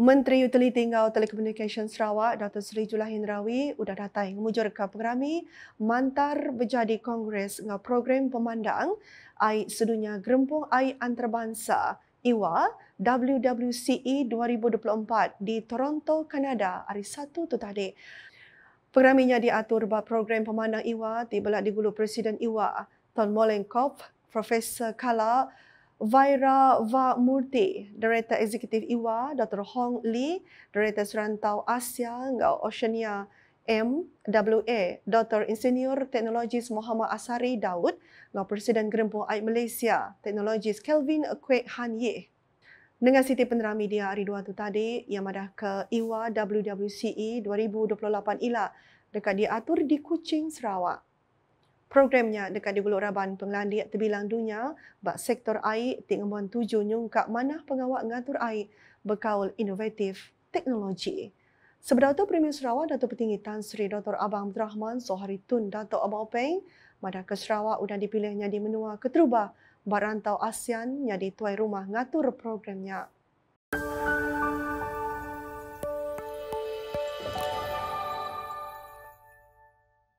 Menteri Utiliti Ngau Telekomunikasi Sarawak, Dato' Sri Julah Hindrawi, sudah datang mengujur ke program mantar menjadi Kongres Ngau Program Pemandang Air Sedunia Gerempung Air Antarabangsa IWA WWCE 2024 di Toronto, Kanada, hari satu tu tadi. Program ini diatur bahawa program pemandang IWA tiba-tiba digulur Presiden IWA, Tuan Molenkov, Profesor Kala, Vaira Va Murti, direktor Eksekutif IWA, Dr. Hong Lee, Director Serantau Asia, Ngau Oceania, MWA, Dr. Insinyur Teknologis Muhammad Asari Daud, Ngau Presiden Gerempu Aik Malaysia, Teknologis Kelvin Kwek Han Ye. Dengan Siti Penerang Media hari dua tu tadi, yang madah ke IWA WWCE 2028 ilah, dekat diatur di Kuching, Sarawak programnya dekat di Gulung Raban Pengelolaan Diak Terbilang Dunia bak sektor air tingkat tujuh nyungkak mana pengawal ngatur air berkaul inovatif teknologi. Sebelum itu, Premier Sarawak Dato' Petinggi Tan Sri Dr. Abang Abdul Rahman Sohari Tun Dato' Abang Peng Madah ke Sarawak sudah dipilihnya di menua keterubah barantau ASEAN yang tuai rumah ngatur programnya.